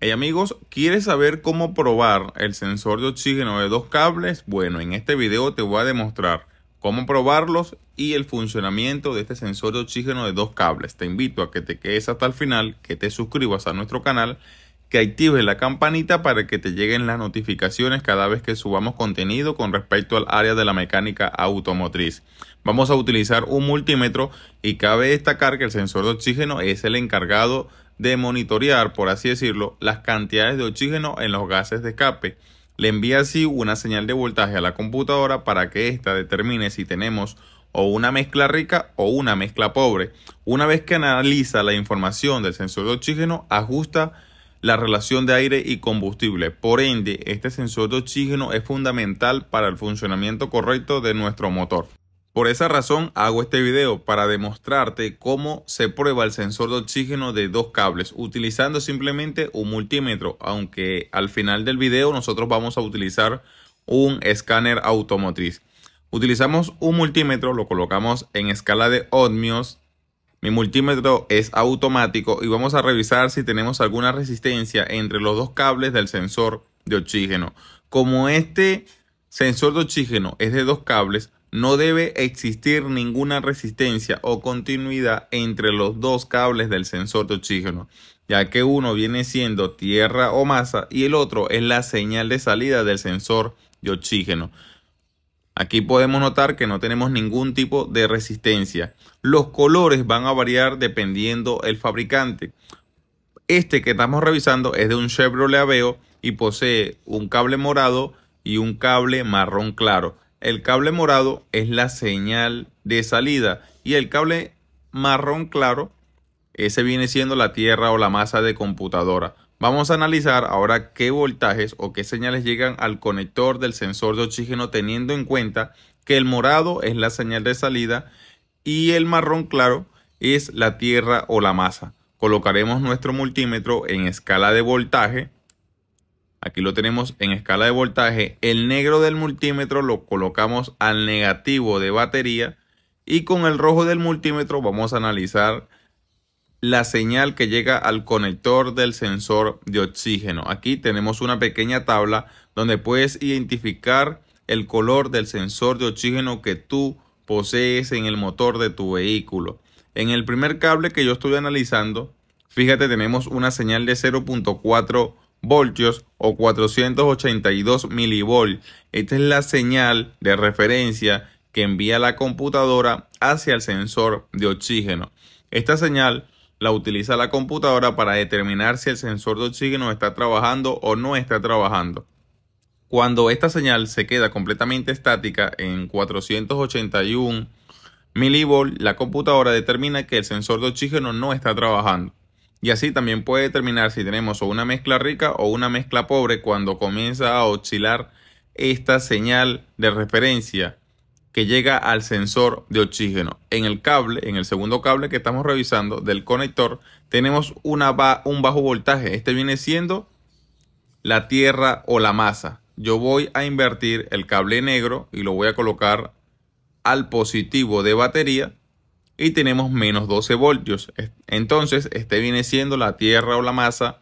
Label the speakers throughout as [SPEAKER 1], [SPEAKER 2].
[SPEAKER 1] Hey amigos, ¿quieres saber cómo probar el sensor de oxígeno de dos cables? Bueno, en este video te voy a demostrar cómo probarlos y el funcionamiento de este sensor de oxígeno de dos cables. Te invito a que te quedes hasta el final, que te suscribas a nuestro canal, que actives la campanita para que te lleguen las notificaciones cada vez que subamos contenido con respecto al área de la mecánica automotriz. Vamos a utilizar un multímetro y cabe destacar que el sensor de oxígeno es el encargado de monitorear, por así decirlo, las cantidades de oxígeno en los gases de escape. Le envía así una señal de voltaje a la computadora para que ésta determine si tenemos o una mezcla rica o una mezcla pobre. Una vez que analiza la información del sensor de oxígeno, ajusta la relación de aire y combustible. Por ende, este sensor de oxígeno es fundamental para el funcionamiento correcto de nuestro motor. Por esa razón hago este video para demostrarte cómo se prueba el sensor de oxígeno de dos cables utilizando simplemente un multímetro, aunque al final del video nosotros vamos a utilizar un escáner automotriz. Utilizamos un multímetro, lo colocamos en escala de ohmios. Mi multímetro es automático y vamos a revisar si tenemos alguna resistencia entre los dos cables del sensor de oxígeno. Como este sensor de oxígeno es de dos cables, no debe existir ninguna resistencia o continuidad entre los dos cables del sensor de oxígeno, ya que uno viene siendo tierra o masa y el otro es la señal de salida del sensor de oxígeno. Aquí podemos notar que no tenemos ningún tipo de resistencia. Los colores van a variar dependiendo el fabricante. Este que estamos revisando es de un Chevrolet Aveo y posee un cable morado y un cable marrón claro. El cable morado es la señal de salida y el cable marrón claro, ese viene siendo la tierra o la masa de computadora. Vamos a analizar ahora qué voltajes o qué señales llegan al conector del sensor de oxígeno teniendo en cuenta que el morado es la señal de salida y el marrón claro es la tierra o la masa. Colocaremos nuestro multímetro en escala de voltaje Aquí lo tenemos en escala de voltaje. El negro del multímetro lo colocamos al negativo de batería y con el rojo del multímetro vamos a analizar la señal que llega al conector del sensor de oxígeno. Aquí tenemos una pequeña tabla donde puedes identificar el color del sensor de oxígeno que tú posees en el motor de tu vehículo. En el primer cable que yo estoy analizando, fíjate tenemos una señal de 0.4 voltios o 482 milivolts Esta es la señal de referencia que envía la computadora hacia el sensor de oxígeno. Esta señal la utiliza la computadora para determinar si el sensor de oxígeno está trabajando o no está trabajando. Cuando esta señal se queda completamente estática en 481 milivolts la computadora determina que el sensor de oxígeno no está trabajando. Y así también puede determinar si tenemos una mezcla rica o una mezcla pobre cuando comienza a oscilar esta señal de referencia que llega al sensor de oxígeno. En el cable, en el segundo cable que estamos revisando del conector, tenemos una un bajo voltaje. Este viene siendo la tierra o la masa. Yo voy a invertir el cable negro y lo voy a colocar al positivo de batería y tenemos menos 12 voltios. Entonces, este viene siendo la tierra o la masa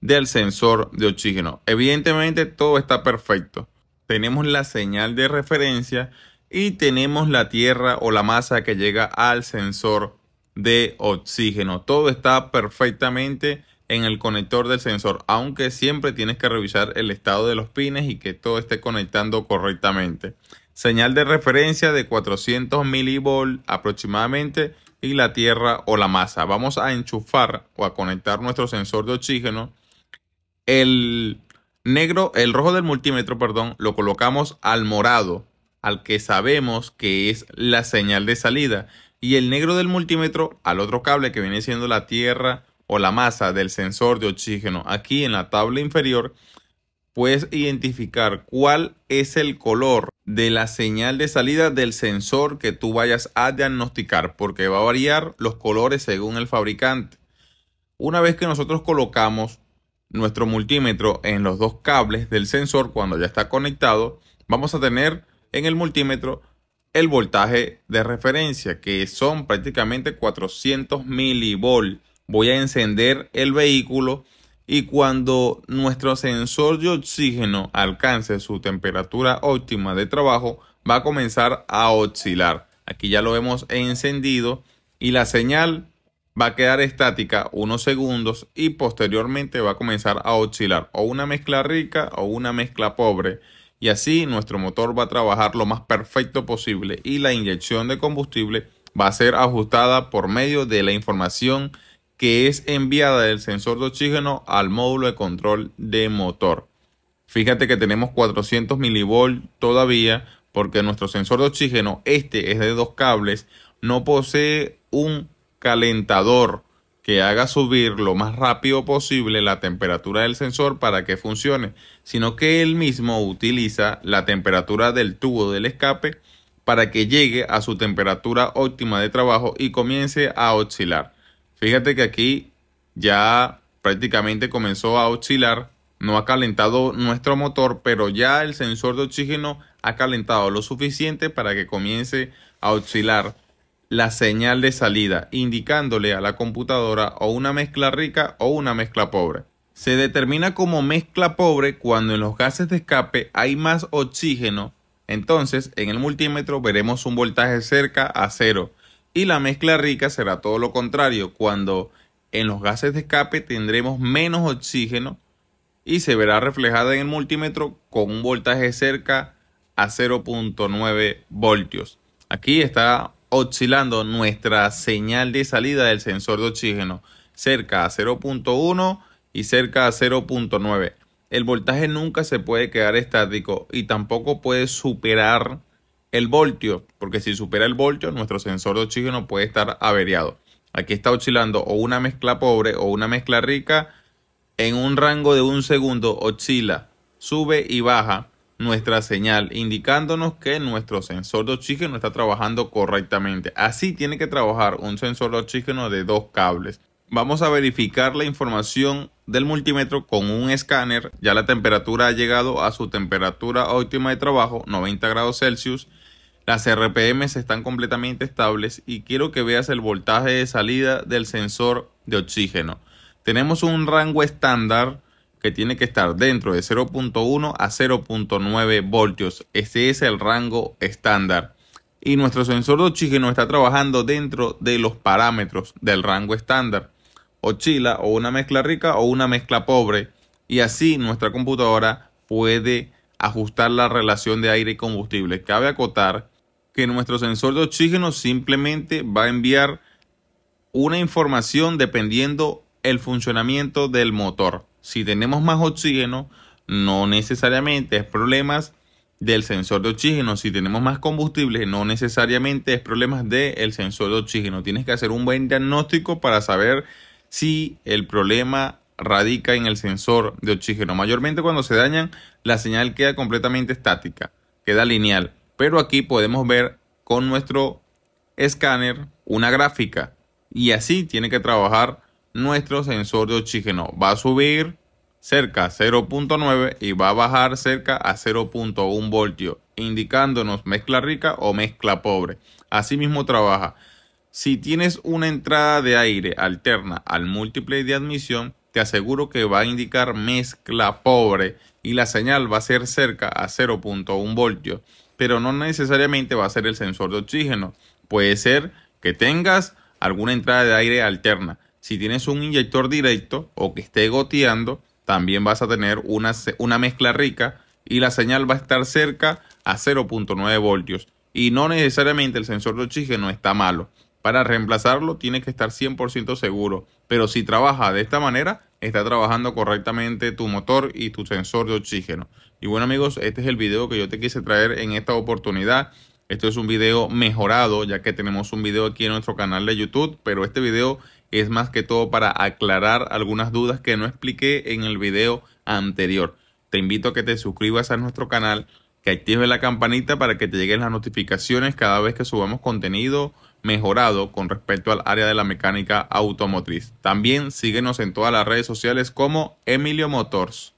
[SPEAKER 1] del sensor de oxígeno. Evidentemente, todo está perfecto. Tenemos la señal de referencia y tenemos la tierra o la masa que llega al sensor de oxígeno. Todo está perfectamente en el conector del sensor, aunque siempre tienes que revisar el estado de los pines y que todo esté conectando correctamente señal de referencia de 400 milivolt aproximadamente y la tierra o la masa. Vamos a enchufar o a conectar nuestro sensor de oxígeno. El negro, el rojo del multímetro, perdón, lo colocamos al morado, al que sabemos que es la señal de salida, y el negro del multímetro al otro cable que viene siendo la tierra o la masa del sensor de oxígeno. Aquí en la tabla inferior puedes identificar cuál es el color de la señal de salida del sensor que tú vayas a diagnosticar, porque va a variar los colores según el fabricante. Una vez que nosotros colocamos nuestro multímetro en los dos cables del sensor cuando ya está conectado, vamos a tener en el multímetro el voltaje de referencia, que son prácticamente 400 milivolts Voy a encender el vehículo y cuando nuestro sensor de oxígeno alcance su temperatura óptima de trabajo va a comenzar a oscilar. Aquí ya lo hemos encendido y la señal va a quedar estática unos segundos y posteriormente va a comenzar a oscilar o una mezcla rica o una mezcla pobre y así nuestro motor va a trabajar lo más perfecto posible y la inyección de combustible va a ser ajustada por medio de la información que es enviada del sensor de oxígeno al módulo de control de motor. Fíjate que tenemos 400 milivolt todavía porque nuestro sensor de oxígeno, este es de dos cables, no posee un calentador que haga subir lo más rápido posible la temperatura del sensor para que funcione, sino que él mismo utiliza la temperatura del tubo del escape para que llegue a su temperatura óptima de trabajo y comience a oscilar. Fíjate que aquí ya prácticamente comenzó a oscilar, no ha calentado nuestro motor, pero ya el sensor de oxígeno ha calentado lo suficiente para que comience a oscilar la señal de salida, indicándole a la computadora o una mezcla rica o una mezcla pobre. Se determina como mezcla pobre cuando en los gases de escape hay más oxígeno, entonces en el multímetro veremos un voltaje cerca a cero, y la mezcla rica será todo lo contrario, cuando en los gases de escape tendremos menos oxígeno y se verá reflejada en el multímetro con un voltaje cerca a 0.9 voltios. Aquí está oscilando nuestra señal de salida del sensor de oxígeno cerca a 0.1 y cerca a 0.9. El voltaje nunca se puede quedar estático y tampoco puede superar el voltio, porque si supera el voltio, nuestro sensor de oxígeno puede estar averiado. Aquí está oscilando o una mezcla pobre o una mezcla rica. En un rango de un segundo oscila, sube y baja nuestra señal, indicándonos que nuestro sensor de oxígeno está trabajando correctamente. Así tiene que trabajar un sensor de oxígeno de dos cables. Vamos a verificar la información del multímetro con un escáner, ya la temperatura ha llegado a su temperatura óptima de trabajo, 90 grados Celsius. Las RPM están completamente estables y quiero que veas el voltaje de salida del sensor de oxígeno. Tenemos un rango estándar que tiene que estar dentro de 0.1 a 0.9 voltios. Este es el rango estándar y nuestro sensor de oxígeno está trabajando dentro de los parámetros del rango estándar o o una mezcla rica o una mezcla pobre y así nuestra computadora puede ajustar la relación de aire y combustible. Cabe acotar que nuestro sensor de oxígeno simplemente va a enviar una información dependiendo el funcionamiento del motor. Si tenemos más oxígeno, no necesariamente es problemas del sensor de oxígeno. Si tenemos más combustible, no necesariamente es problemas del sensor de oxígeno. Tienes que hacer un buen diagnóstico para saber si el problema radica en el sensor de oxígeno. Mayormente cuando se dañan, la señal queda completamente estática, queda lineal. Pero aquí podemos ver con nuestro escáner una gráfica. Y así tiene que trabajar nuestro sensor de oxígeno. Va a subir cerca a 0.9 y va a bajar cerca a 0.1 voltio, indicándonos mezcla rica o mezcla pobre. Asimismo trabaja. Si tienes una entrada de aire alterna al múltiple de admisión, te aseguro que va a indicar mezcla pobre y la señal va a ser cerca a 0.1 voltios, pero no necesariamente va a ser el sensor de oxígeno. Puede ser que tengas alguna entrada de aire alterna. Si tienes un inyector directo o que esté goteando, también vas a tener una, una mezcla rica y la señal va a estar cerca a 0.9 voltios. Y no necesariamente el sensor de oxígeno está malo para reemplazarlo tiene que estar 100% seguro, pero si trabaja de esta manera, está trabajando correctamente tu motor y tu sensor de oxígeno. Y bueno amigos, este es el video que yo te quise traer en esta oportunidad. Esto es un video mejorado, ya que tenemos un video aquí en nuestro canal de YouTube, pero este video es más que todo para aclarar algunas dudas que no expliqué en el video anterior. Te invito a que te suscribas a nuestro canal, que actives la campanita para que te lleguen las notificaciones cada vez que subamos contenido mejorado con respecto al área de la mecánica automotriz. También síguenos en todas las redes sociales como Emilio Motors.